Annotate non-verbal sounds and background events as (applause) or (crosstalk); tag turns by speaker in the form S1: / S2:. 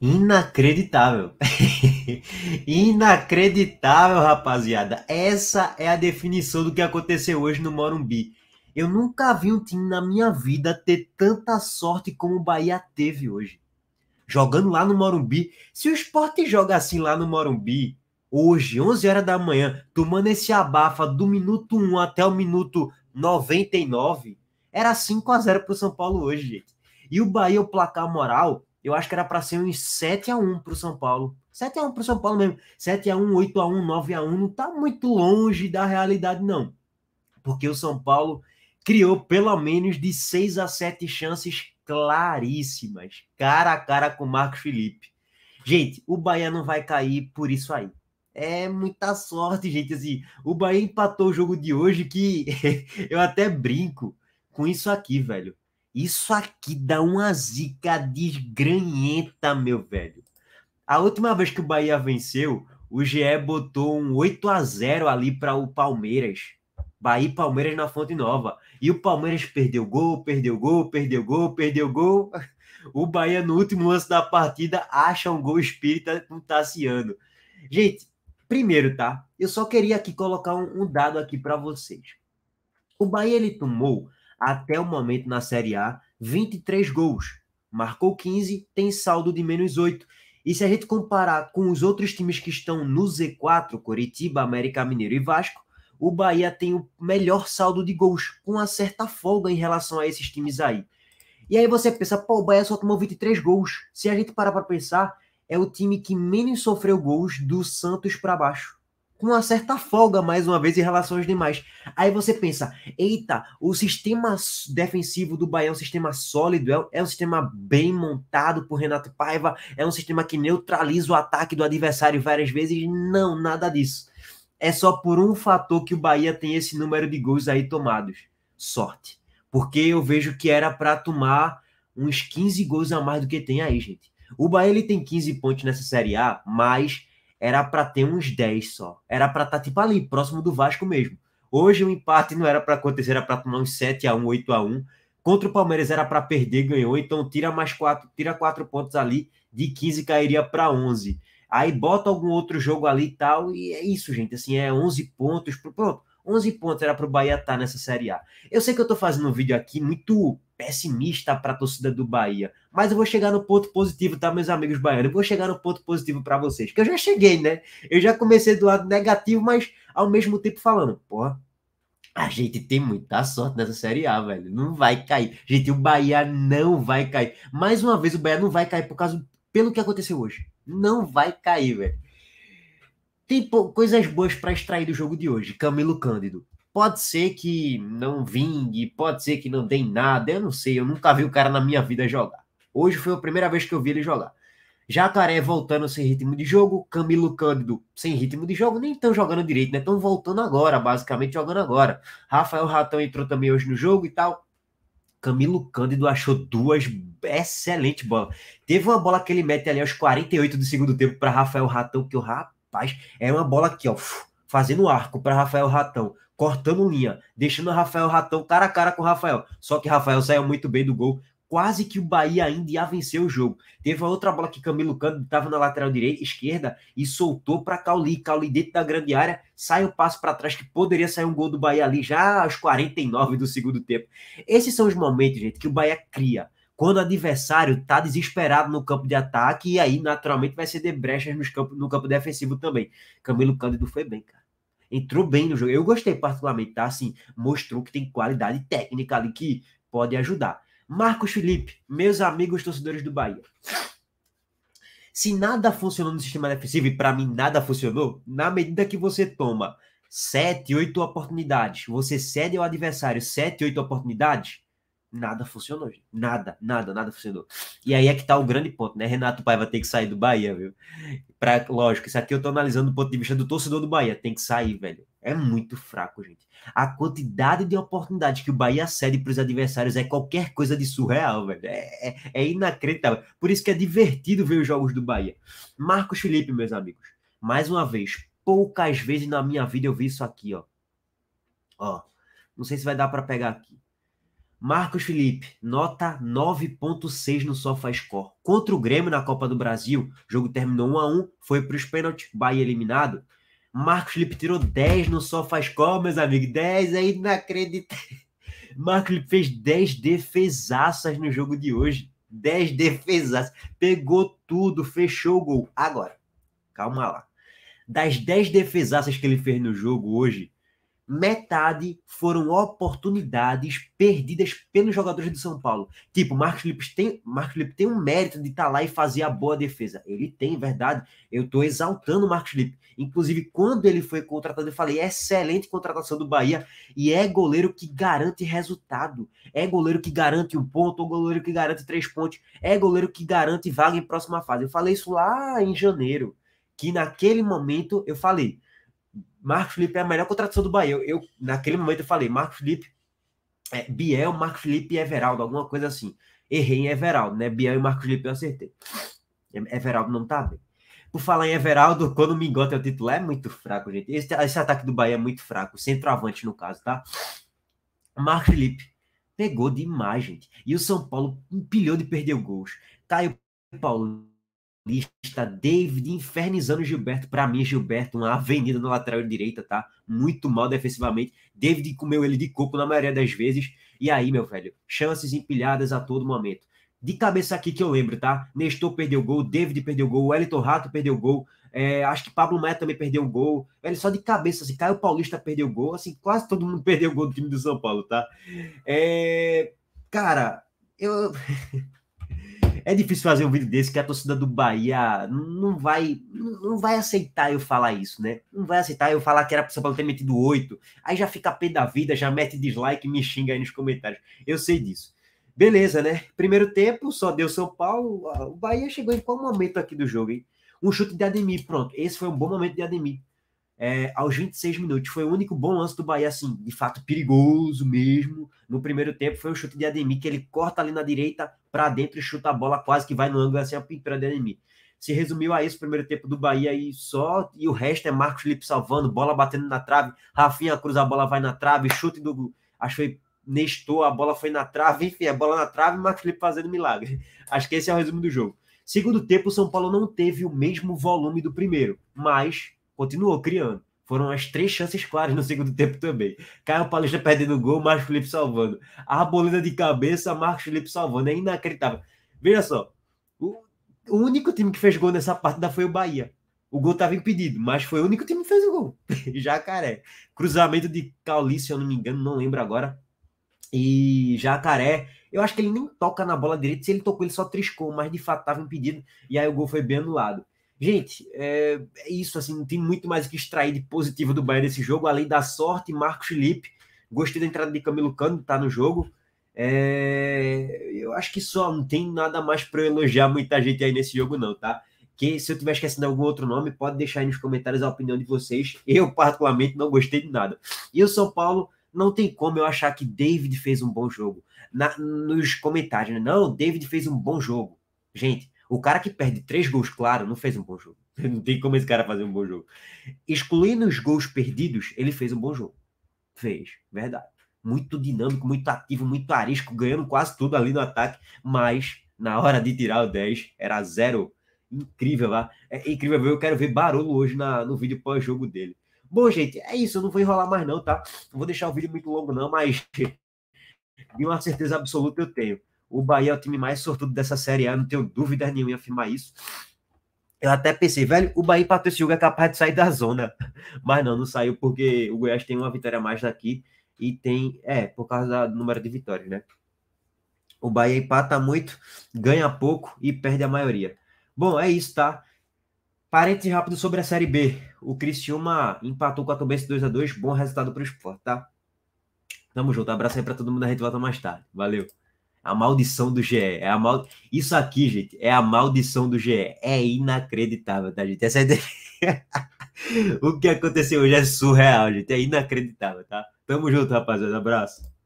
S1: Inacreditável. (laughs) Inacreditável, rapaziada. Essa é a definição do que aconteceu hoje no Morumbi. Eu nunca vi um time na minha vida ter tanta sorte como o Bahia teve hoje. Jogando lá no Morumbi. Se o esporte joga assim lá no Morumbi, hoje, 11 horas da manhã, tomando esse abafa do minuto 1 até o minuto 99, era 5 a 0 para o São Paulo hoje, gente. E o Bahia, o placar moral, eu acho que era para ser uns 7 x 1 para o São Paulo. 7 x 1 para o São Paulo mesmo. 7 x 1, 8 x 1, 9 x 1 não está muito longe da realidade não. Porque o São Paulo criou pelo menos de 6 a 7 chances claríssimas, cara a cara com o Marcos Felipe. Gente, o Bahia não vai cair por isso aí. É muita sorte, gente. Assim, o Bahia empatou o jogo de hoje que (laughs) eu até brinco com isso aqui, velho. Isso aqui dá uma zica desgranhenta, meu velho. A última vez que o Bahia venceu, o GE botou um 8 a 0 ali para o Palmeiras. Bahia e Palmeiras na Fonte Nova. E o Palmeiras perdeu gol, perdeu gol, perdeu gol, perdeu gol. O Bahia, no último lance da partida, acha um gol espírita com o Tassiano. Gente, primeiro, tá? Eu só queria aqui colocar um, um dado aqui para vocês. O Bahia, ele tomou até o momento na Série A, 23 gols. Marcou 15, tem saldo de menos 8. E se a gente comparar com os outros times que estão no Z4, Coritiba, América Mineiro e Vasco, o Bahia tem o melhor saldo de gols, com uma certa folga em relação a esses times aí. E aí você pensa, pô, o Bahia só tomou 23 gols. Se a gente parar para pensar, é o time que menos sofreu gols do Santos para baixo com uma certa folga, mais uma vez, em relação aos demais. Aí você pensa, eita, o sistema defensivo do Bahia é um sistema sólido, é, é, um sistema bem montado por Renato Paiva, é um sistema que neutraliza o ataque do adversário várias vezes. Não, nada disso. É só por um fator que o Bahia tem esse número de gols aí tomados. Sorte. Porque eu vejo que era para tomar uns 15 gols a mais do que tem aí, gente. O Bahia ele tem 15 pontos nessa Série A, mas era para ter uns 10 só. Era para estar tá, tipo ali, próximo do Vasco mesmo. Hoje o empate não era para acontecer, era para tomar uns 7 a 1, 8 a 1. Contra o Palmeiras era para perder, ganhou, então tira mais 4, tira 4 pontos ali, de 15 cairia para 11. Aí bota algum outro jogo ali e tal, e é isso, gente, assim, é 11 pontos, pronto. 11 pontos era para o Bahia estar tá nessa Série A. Eu sei que eu estou fazendo um vídeo aqui muito pessimista para a torcida do Bahia, mas eu vou chegar no ponto positivo, tá, meus amigos baianos? Eu vou chegar no ponto positivo para vocês. Que eu já cheguei, né? Eu já comecei do lado negativo, mas ao mesmo tempo falando, pô, a gente tem muita sorte nessa Série A, velho. Não vai cair. Gente, o Bahia não vai cair. Mais uma vez, o Bahia não vai cair por causa pelo que aconteceu hoje. Não vai cair, velho. Tem coisas boas para extrair do jogo de hoje. Camilo Cândido. Pode ser que não vingue, pode ser que não dê nada, eu não sei. Eu nunca vi o cara na minha vida jogar. Hoje foi a primeira vez que eu vi ele jogar. Jacaré voltando sem ritmo de jogo, Camilo Cândido sem ritmo de jogo, nem estão jogando direito, né? Estão voltando agora, basicamente jogando agora. Rafael Ratão entrou também hoje no jogo e tal. Camilo Cândido achou duas excelentes bolas. Teve uma bola que ele mete ali aos 48 do segundo tempo para Rafael Ratão, que o rapaz é uma bola aqui, ó, fazendo arco para Rafael Ratão, cortando linha, deixando Rafael Ratão cara a cara com Rafael. Só que Rafael saiu muito bem do gol, quase que o Bahia ainda ia vencer o jogo. Teve a outra bola que Camilo Cândido estava na lateral direita, esquerda, e soltou para Cauli. Cauli dentro da grande área, sai o um passo para trás, que poderia sair um gol do Bahia ali já aos 49 do segundo tempo. Esses são os momentos, gente, que o Bahia cria. Quando o adversário está desesperado no campo de ataque, e aí naturalmente vai ceder brechas nos campo, no campo defensivo também. Camilo Cândido foi bem, cara entrou bem no jogo. Eu gostei particularmente, tá? Assim, mostrou que tem qualidade técnica ali que pode ajudar. Marcos Felipe, meus amigos torcedores do Bahia. Se nada funcionou no sistema defensivo, e para mim nada funcionou, na medida que você toma 7, 8 oportunidades, você cede ao adversário 7, 8 oportunidades, nada funcionou. Nada, nada, nada funcionou. E aí é que tá o grande ponto, né? Renato Paiva tem que sair do Bahia, viu? Pra, lógico, isso aqui eu tô analisando do ponto de vista do torcedor do Bahia. Tem que sair, velho. É muito fraco, gente. A quantidade de oportunidades que o Bahia cede para os adversários é qualquer coisa de surreal, velho. É, é, é, inacreditável. Por isso que é divertido ver os jogos do Bahia. Marcos Felipe, meus amigos, mais uma vez, poucas vezes na minha vida eu vi isso aqui, ó. Ó, não sei se vai dar para pegar aqui. Marcos Felipe, nota 9.6 no SofaScore. Contra o Grêmio na Copa do Brasil, jogo terminou 1 a 1, foi para os pênaltis, Bahia eliminado. Marcos Lipe tirou 10 no SofaScore, meus amigos. 10 é inacreditável. (laughs) Marcos Lipe fez 10 defesaças no jogo de hoje. 10 defesaças. Pegou tudo, fechou o gol. Agora, calma lá. Das 10 defesaças que ele fez no jogo hoje, metade foram oportunidades perdidas pelos jogadores do São Paulo. Tipo, Marcos Lippes tem, Marcos Lippes tem um mérito de estar tá lá e fazer a boa defesa. Ele tem, verdade. Eu estou exaltando o Marcos Lippes. Inclusive, quando ele foi contratado, eu falei, excelente contratação do Bahia. E é goleiro que garante resultado. É goleiro que garante um ponto, ou é goleiro que garante três pontos. É goleiro que garante vaga em próxima fase. Eu falei isso lá em janeiro. Que naquele momento eu falei, Marcos Felipe é a melhor contratação do Bahia. Eu, eu naquele momento eu falei, Marcos Felipe, é, Biel, Marcos Felipe e Everaldo, alguma coisa assim. Errei em Everaldo, né? Biel e Marcos Felipe eu acertei. É, Everaldo não tá bem. Por falar em Everaldo, quando o Mingote é o titular, é muito fraco, gente. Esse, esse ataque do Bahia é muito fraco. Centroavante, no caso, tá? Marcos Felipe pegou demais, gente. E o São Paulo empilhou de perder gols. Caio Paulo lista, David infernizando Gilberto. Para mim, Gilberto, uma avenida na lateral direita, tá? Muito mal defensivamente. David comeu ele de coco na maioria das vezes. E aí, meu velho, chances empilhadas a todo momento. De cabeça aqui que eu lembro, tá? Nestor perdeu gol, David perdeu gol, Wellington Rato perdeu gol, é, acho que Pablo Maia também perdeu um gol. Ele só de cabeça, assim, Caio Paulista perdeu gol, assim, quase todo mundo (laughs) perdeu gol do time do São Paulo, tá? É, cara, eu. (laughs) É difícil fazer um vídeo desse que a torcida do Bahia não vai não vai aceitar eu falar isso, né? Não vai aceitar eu falar que era pro São Paulo ter metido oito. Aí já fica pé da vida, já mete dislike, me xinga aí nos comentários. Eu sei disso. Beleza, né? Primeiro tempo, só deu São Paulo. O Bahia chegou em qual momento aqui do jogo, hein? Um chute de Ademir, pronto. Esse foi um bom momento de Ademir é, aos 26 minutos. Foi o único bom lance do Bahia, assim, de fato perigoso mesmo. No primeiro tempo foi o chute de Ademir, que ele corta ali na direita para dentro e chuta a bola quase que vai no ângulo, assim, a pintura de Ademir. Se resumiu a isso o primeiro tempo do Bahia e só, e o resto é Marcos Felipe salvando, bola batendo na trave, Rafinha cruza a bola, vai na trave, chute do. Acho que Nestor, a bola foi na trave, enfim, a bola na trave e Marcos Felipe fazendo milagre. (laughs) Acho que esse é o resumo do jogo. Segundo tempo, o São Paulo não teve o mesmo volume do primeiro, mas continuou criando. Foram as três chances claras no segundo tempo também. Caio Paulista perdendo o gol, Marcos Felipe salvando. A arboleda de cabeça, Marcos Felipe salvando. É inacreditável. Veja só, o, o único time que fez gol nessa partida foi o Bahia. O gol estava impedido, mas foi o único time que fez o gol. (laughs) Jacaré. Cruzamento de Cauli, se eu não me engano, não lembro agora. E Jacaré, eu acho que ele nem toca na bola direita. Se ele tocou, ele só triscou, mas de fato estava impedido. E aí o gol foi bem anulado. Gente, é, é isso, assim, não tem muito mais o que extrair de positivo do Bahia desse jogo, além da sorte, Marcos Felipe, gostei da entrada de Camilo Cano, tá no jogo, é, eu acho que só, não tem nada mais para elogiar muita gente aí nesse jogo não, tá? Que se eu tiver esquecendo algum outro nome, pode deixar aí nos comentários a opinião de vocês, eu particularmente não gostei de nada. E o São Paulo, não tem como eu achar que David fez um bom jogo. Na, nos comentários, né? não, David fez um bom jogo. Gente, o cara que perde três gols, claro, não fez um bom jogo. (laughs) Não tem como esse cara fazer um bom jogo. Excluindo os gols perdidos, ele fez um bom jogo. Fez, verdade. Muito dinâmico, muito ativo, muito arisco, ganhando quase tudo ali no ataque, mas na hora de tirar o 10, era zero. Incrível lá. Ah. É incrível ver, eu quero ver barulho hoje na, no vídeo pós-jogo dele. Bom, gente, é isso. Eu não vou enrolar mais, não, tá? Não vou deixar o vídeo muito longo, não, mas (laughs) de uma certeza absoluta eu tenho. O Bahia é o time mais sortudo dessa Série A, não tenho dúvida nenhuma em afirmar isso. Eu até pensei, velho, o Bahia empatou esse jogo é capaz de sair da zona. (laughs) Mas não, não saiu porque o Goiás tem uma vitória a mais daqui e tem, é, por causa do número de vitórias, né? O Bahia empata muito, ganha pouco e perde a maioria. Bom, é isso, tá? Parênteses rápido sobre a Série B. O Criciúma empatou com a Tombense 2 a 2 bom resultado para o esporte, tá? Tamo junto, abraço aí para todo mundo, a gente volta mais tarde. Valeu! A maldição do GE. É a mal... Isso aqui, gente, é a maldição do GE. É inacreditável, tá, gente? Essa é (laughs) o que aconteceu hoje é surreal, gente. É inacreditável, tá? Tamo junto, rapaziada. Abraço.